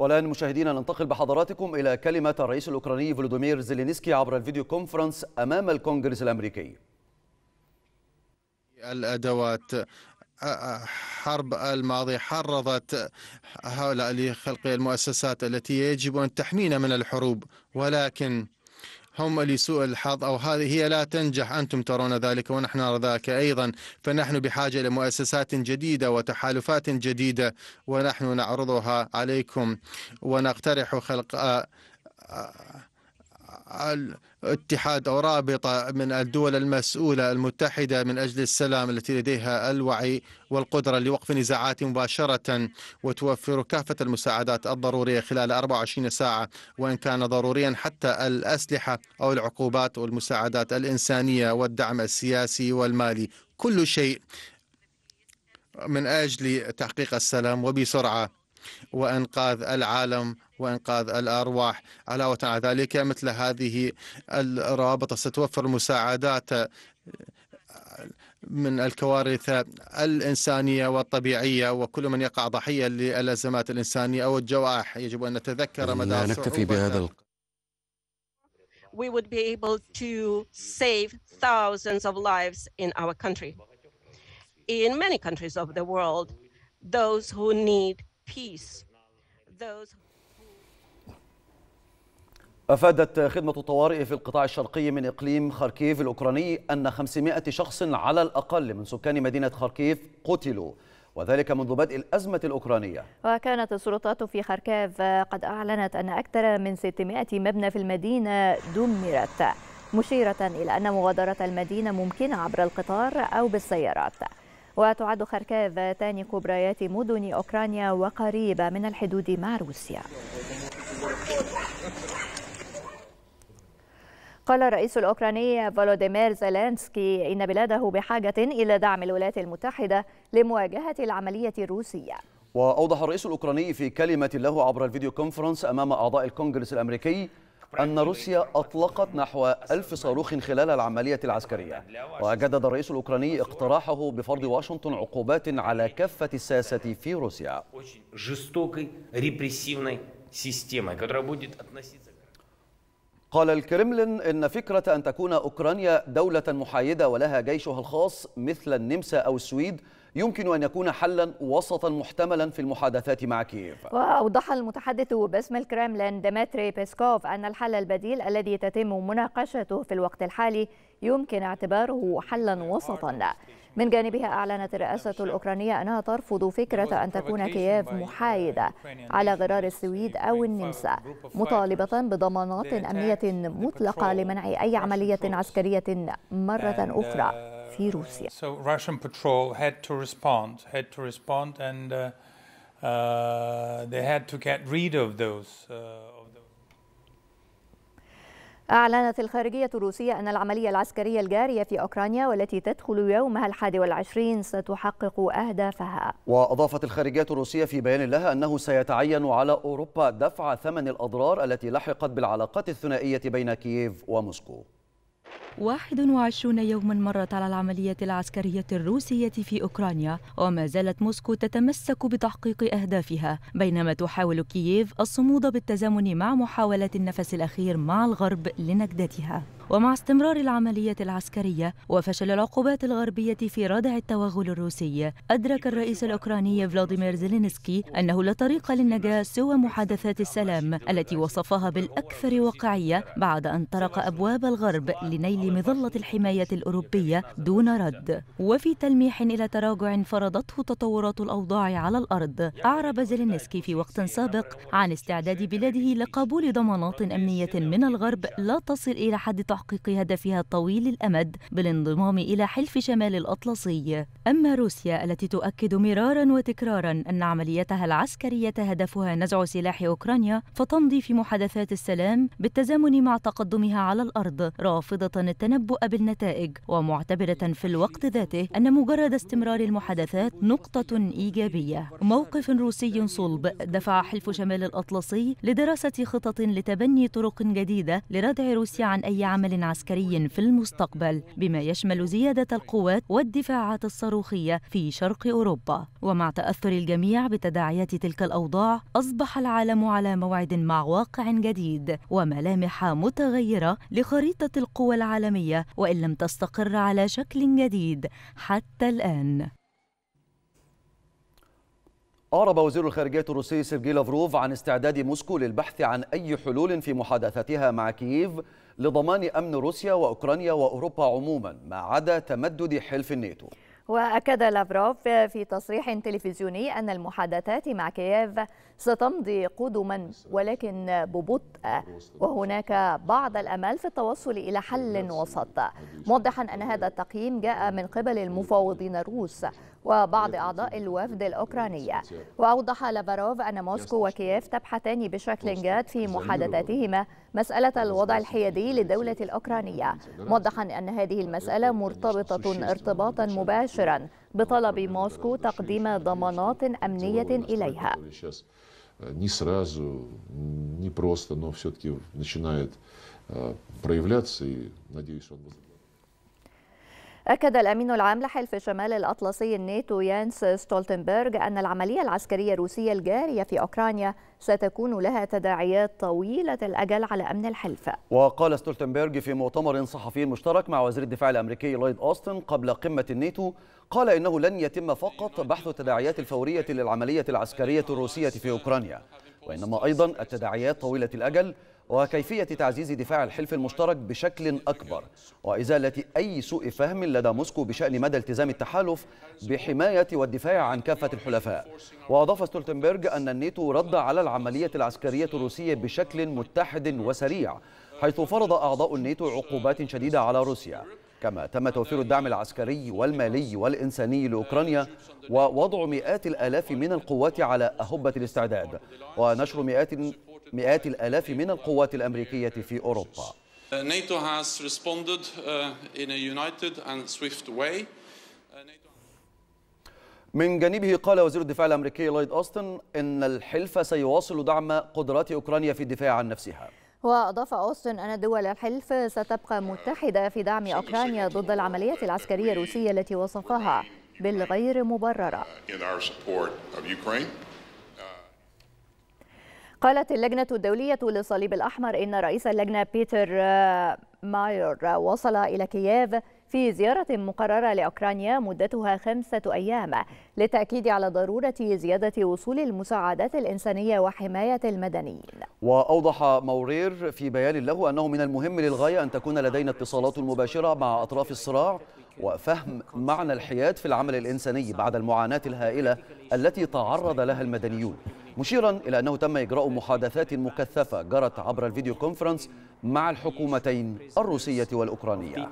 والآن مشاهدينا ننتقل بحضراتكم إلى كلمة الرئيس الأوكراني فولودومير زيلينسكي عبر الفيديو كونفرنس أمام الكونغرس الأمريكي الأدوات حرب الماضي حرضت هؤلاء لخلق المؤسسات التي يجب أن تحمينا من الحروب ولكن هم لسوء الحظ أو هذه هي لا تنجح أنتم ترون ذلك ونحن نرى ذاك أيضا فنحن بحاجة لمؤسسات جديدة وتحالفات جديدة ونحن نعرضها عليكم ونقترح خلق آه، آه، الاتحاد أو رابطة من الدول المسؤولة المتحدة من أجل السلام التي لديها الوعي والقدرة لوقف النزاعات مباشرة وتوفر كافة المساعدات الضرورية خلال 24 ساعة وإن كان ضروريا حتى الأسلحة أو العقوبات والمساعدات الإنسانية والدعم السياسي والمالي كل شيء من أجل تحقيق السلام وبسرعة وإنقاذ العالم وإنقاذ الأرواح علاوة على ذلك مثل هذه الرابطة ستوفر مساعدات من الكوارث الإنسانية والطبيعية وكل من يقع ضحية للأزمات الإنسانية أو الجوائح يجب أن نتذكر مدى نكتفي بهذا ال... We would be able to save thousands of lives in our country. In many countries of the world, those who need peace those أفادت خدمة الطوارئ في القطاع الشرقي من إقليم خاركيف الأوكراني أن 500 شخص على الأقل من سكان مدينة خاركيف قتلوا وذلك منذ بدء الأزمة الأوكرانية وكانت السلطات في خاركيف قد أعلنت أن أكثر من 600 مبنى في المدينة دمرت مشيرة إلى أن مغادرة المدينة ممكنة عبر القطار أو بالسيارات وتعد خركاف ثاني كبريات مدن أوكرانيا وقريبة من الحدود مع روسيا قال الرئيس الأوكراني فولوديمير زيلانسكي إن بلاده بحاجة إلى دعم الولايات المتحدة لمواجهة العملية الروسية وأوضح الرئيس الأوكراني في كلمة له عبر الفيديو كونفرنس أمام أعضاء الكونغرس الأمريكي أن روسيا أطلقت نحو ألف صاروخ خلال العملية العسكرية وجدد الرئيس الأوكراني اقتراحه بفرض واشنطن عقوبات على كافة الساسة في روسيا قال الكرملين إن فكرة أن تكون أوكرانيا دولة محايدة ولها جيشها الخاص مثل النمسا أو السويد يمكن أن يكون حلا وسطا محتملا في المحادثات مع كييف وأوضح المتحدث باسم الكرملين ديمتري بيسكوف أن الحل البديل الذي تتم مناقشته في الوقت الحالي يمكن اعتباره حلا وسطا من جانبها أعلنت الرئاسة الأوكرانية أنها ترفض فكرة أن تكون كييف محايدة على غرار السويد أو النمسا مطالبة بضمانات أمنية مطلقة لمنع أي عملية عسكرية مرة أخرى في روسيا. So Russian patrol had to respond, had to respond and uh, uh, they had to get rid of those. Uh, of those. أعلنت الخارجية الروسية أن العملية العسكرية الجارية في أوكرانيا والتي تدخل يومها الحادي والعشرين ستحقق أهدافها وأضافت الخارجية الروسية في بيان لها أنه سيتعين على أوروبا دفع ثمن الأضرار التي لحقت بالعلاقات الثنائية بين كييف وموسكو 21 يوما مرت على العملية العسكرية الروسية في أوكرانيا وما زالت موسكو تتمسك بتحقيق أهدافها بينما تحاول كييف الصمود بالتزامن مع محاولة النفس الأخير مع الغرب لنجدتها ومع استمرار العملية العسكرية وفشل العقوبات الغربية في ردع التوغل الروسي أدرك الرئيس الأوكراني فلاديمير زيلينسكي أنه لا طريق للنجاة سوى محادثات السلام التي وصفها بالأكثر واقعية بعد أن طرق أبواب الغرب لنيل مظلة الحماية الأوروبية دون رد وفي تلميح إلى تراجع فرضته تطورات الأوضاع على الأرض أعرب زيلينسكي في وقت سابق عن استعداد بلاده لقبول ضمانات أمنية من الغرب لا تصل إلى حد تحقيق تحقيق هدفها الطويل الأمد بالانضمام إلى حلف شمال الأطلسي أما روسيا التي تؤكد مرارا وتكرارا أن عمليتها العسكرية هدفها نزع سلاح أوكرانيا فتمضي في محادثات السلام بالتزامن مع تقدمها على الأرض رافضة التنبؤ بالنتائج ومعتبرة في الوقت ذاته أن مجرد استمرار المحادثات نقطة إيجابية موقف روسي صلب دفع حلف شمال الأطلسي لدراسة خطط لتبني طرق جديدة لردع روسيا عن أي عمل عمل عسكري في المستقبل بما يشمل زيادة القوات والدفاعات الصاروخية في شرق أوروبا ومع تأثر الجميع بتداعيات تلك الأوضاع أصبح العالم على موعد مع واقع جديد وملامح متغيرة لخريطة القوى العالمية وإن لم تستقر على شكل جديد حتى الآن أعرب وزير الخارجية الروسي سيرجي لافروف عن استعداد موسكو للبحث عن أي حلول في محادثاتها مع كييف لضمان أمن روسيا وأوكرانيا وأوروبا عموما ما عدا تمدد حلف الناتو وأكد لافروف في تصريح تلفزيوني أن المحادثات مع كييف ستمضي قدما ولكن ببطء وهناك بعض الأمل في التوصل إلى حل وسط موضحا أن هذا التقييم جاء من قبل المفاوضين الروس وبعض أعضاء الوفد الأوكراني وأوضح لافروف أن موسكو وكييف تبحثان بشكل جاد في محادثاتهما مسألة الوضع الحيادي للدولة الأوكرانية موضحا أن هذه المسألة مرتبطة ارتباطا مباشرا بطلب موسكو تقديم ضمانات أمنية إليها не сразу, не просто, но все-таки начинает э, проявляться, и надеюсь, он будет. أكد الأمين العام لحلف شمال الأطلسي الناتو يانس ستولتنبرغ أن العملية العسكرية الروسية الجارية في أوكرانيا ستكون لها تداعيات طويلة الأجل على أمن الحلف وقال ستولتنبرغ في مؤتمر صحفي مشترك مع وزير الدفاع الأمريكي لويد أوستن قبل قمة الناتو قال إنه لن يتم فقط بحث التداعيات الفورية للعملية العسكرية الروسية في أوكرانيا وإنما أيضا التداعيات طويلة الأجل وكيفية تعزيز دفاع الحلف المشترك بشكل أكبر وإزالة أي سوء فهم لدى موسكو بشأن مدى التزام التحالف بحماية والدفاع عن كافة الحلفاء وأضاف ستولتنبرغ أن الناتو رد على العملية العسكرية الروسية بشكل متحد وسريع حيث فرض أعضاء الناتو عقوبات شديدة على روسيا كما تم توفير الدعم العسكري والمالي والإنساني لأوكرانيا ووضع مئات الآلاف من القوات على أهبة الاستعداد ونشر مئات, مئات الآلاف من القوات الأمريكية في أوروبا uh, uh, من جانبه قال وزير الدفاع الامريكي لويد اوستن ان الحلف سيواصل دعم قدرات اوكرانيا في الدفاع عن نفسها وأضاف أوستن أن دول الحلف ستبقى متحدة في دعم أوكرانيا ضد العملية العسكرية الروسية التي وصفها بالغير مبررة آه، قالت اللجنة الدولية للصليب الأحمر إن رئيس اللجنة بيتر آه، ماير آه، وصل إلى كييف في زيارة مقررة لأوكرانيا مدتها خمسة أيام للتأكيد على ضرورة زيادة وصول المساعدات الإنسانية وحماية المدنيين وأوضح مورير في بيان له أنه من المهم للغاية أن تكون لدينا اتصالات مباشرة مع أطراف الصراع وفهم معنى الحياد في العمل الإنساني بعد المعاناة الهائلة التي تعرض لها المدنيون مشيرا إلى أنه تم إجراء محادثات مكثفة جرت عبر الفيديو كونفرنس مع الحكومتين الروسية والأوكرانية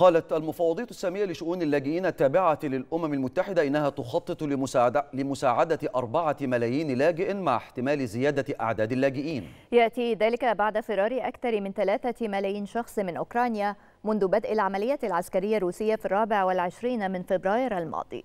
قالت المفوضية السامية لشؤون اللاجئين التابعة للأمم المتحدة إنها تخطط لمساعدة, لمساعدة أربعة ملايين لاجئ مع احتمال زيادة أعداد اللاجئين يأتي ذلك بعد فرار أكثر من ثلاثة ملايين شخص من أوكرانيا منذ بدء العملية العسكرية الروسية في الرابع والعشرين من فبراير الماضي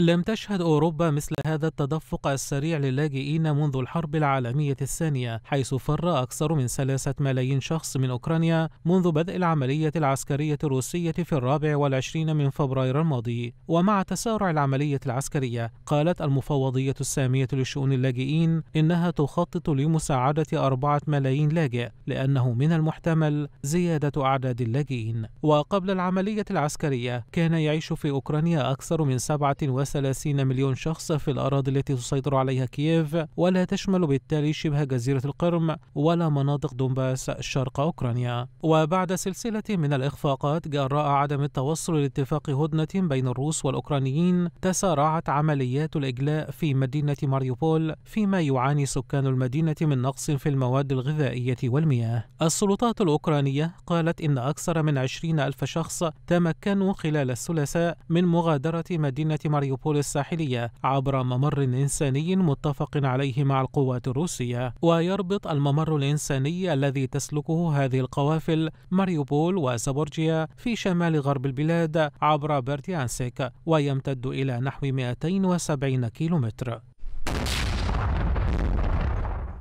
لم تشهد أوروبا مثل هذا التدفق السريع للاجئين منذ الحرب العالمية الثانية حيث فر أكثر من ثلاثة ملايين شخص من أوكرانيا منذ بدء العملية العسكرية الروسية في الرابع والعشرين من فبراير الماضي ومع تسارع العملية العسكرية قالت المفوضية السامية لشؤون اللاجئين إنها تخطط لمساعدة أربعة ملايين لاجئ لأنه من المحتمل زيادة أعداد اللاجئين وقبل العملية العسكرية كان يعيش في أوكرانيا أكثر من سبعة وثلاثين مليون شخص في الأراضي التي تسيطر عليها كييف ولا تشمل بالتالي شبه جزيرة القرم ولا مناطق دونباس شرق أوكرانيا وبعد سلسلة من الإخفاقات جراء عدم التوصل لاتفاق هدنة بين الروس والأوكرانيين تسارعت عمليات الإجلاء في مدينة ماريوبول فيما يعاني سكان المدينة من نقص في المواد الغذائية والمياه السلطات الأوكرانية قالت إن أكثر من عشرين ألف شخص تمكنوا خلال الثلاثاء من مغادرة مدينة ماريوبول ماريوبول الساحلية عبر ممر إنساني متفق عليه مع القوات الروسية ويربط الممر الإنساني الذي تسلكه هذه القوافل ماريوبول وسابورجيا في شمال غرب البلاد عبر برديانسك ويمتد إلى نحو 270 كيلومتر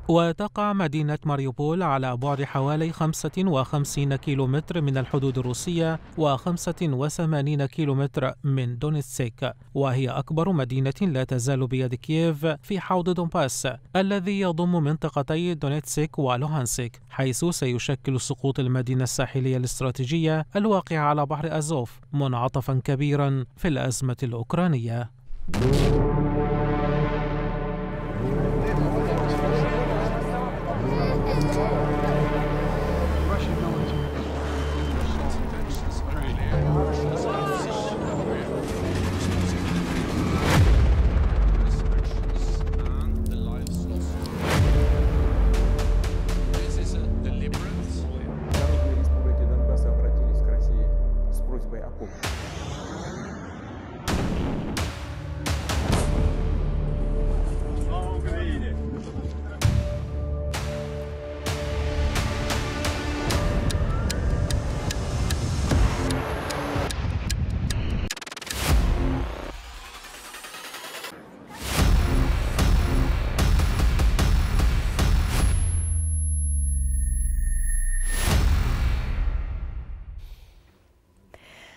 وتقع مدينة ماريوبول على بعد حوالي 55 كيلومتر من الحدود الروسية و85 كيلومتر من دونيتسك وهي أكبر مدينة لا تزال بيد كييف في حوض دونباس الذي يضم منطقتي دونيتسك ولوهانسك حيث سيشكل سقوط المدينة الساحلية الاستراتيجية الواقعة على بحر أزوف منعطفا كبيرا في الأزمة الأوكرانية.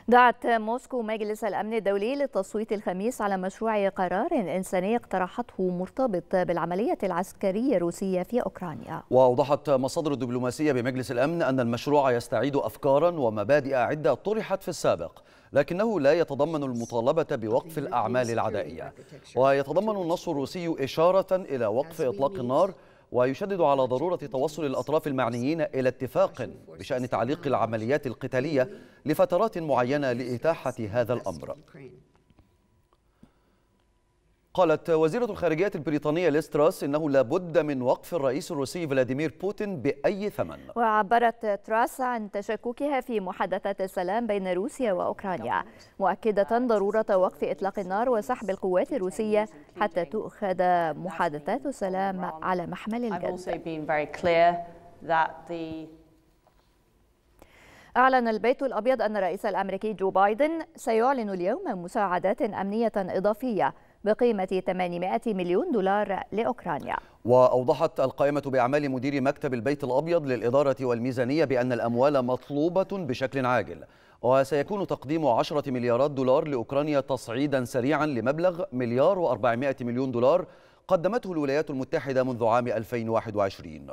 دعت موسكو مجلس الأمن الدولي للتصويت الخميس على مشروع قرار إنساني اقترحته مرتبط بالعملية العسكرية الروسية في أوكرانيا وأوضحت مصادر دبلوماسية بمجلس الأمن أن المشروع يستعيد أفكارا ومبادئ عدة طرحت في السابق لكنه لا يتضمن المطالبة بوقف الأعمال العدائية ويتضمن النص الروسي إشارة إلى وقف إطلاق النار ويشدد على ضرورة توصل الأطراف المعنيين إلى اتفاق بشأن تعليق العمليات القتالية لفترات معينة لإتاحة هذا الأمر قالت وزيرة الخارجية البريطانية ليستراس إنه لابد من وقف الرئيس الروسي فلاديمير بوتين بأي ثمن وعبرت تراس عن تشككها في محادثات السلام بين روسيا وأوكرانيا مؤكدة ضرورة وقف إطلاق النار وسحب القوات الروسية حتى تؤخذ محادثات السلام على محمل الجد أعلن البيت الأبيض أن الرئيس الأمريكي جو بايدن سيعلن اليوم مساعدات أمنية إضافية بقيمة 800 مليون دولار لأوكرانيا وأوضحت القائمة بأعمال مدير مكتب البيت الأبيض للإدارة والميزانية بأن الأموال مطلوبة بشكل عاجل وسيكون تقديم 10 مليارات دولار لأوكرانيا تصعيدا سريعا لمبلغ مليار و400 مليون دولار قدمته الولايات المتحدة منذ عام 2021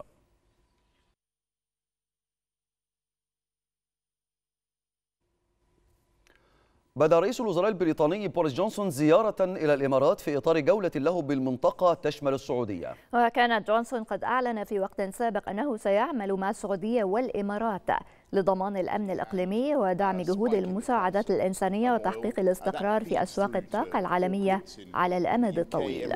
بدأ رئيس الوزراء البريطاني بوريس جونسون زيارة إلى الإمارات في إطار جولة له بالمنطقة تشمل السعودية وكان جونسون قد أعلن في وقت سابق أنه سيعمل مع السعودية والإمارات لضمان الأمن الإقليمي ودعم جهود المساعدات الإنسانية وتحقيق الاستقرار في أسواق الطاقة العالمية على الأمد الطويل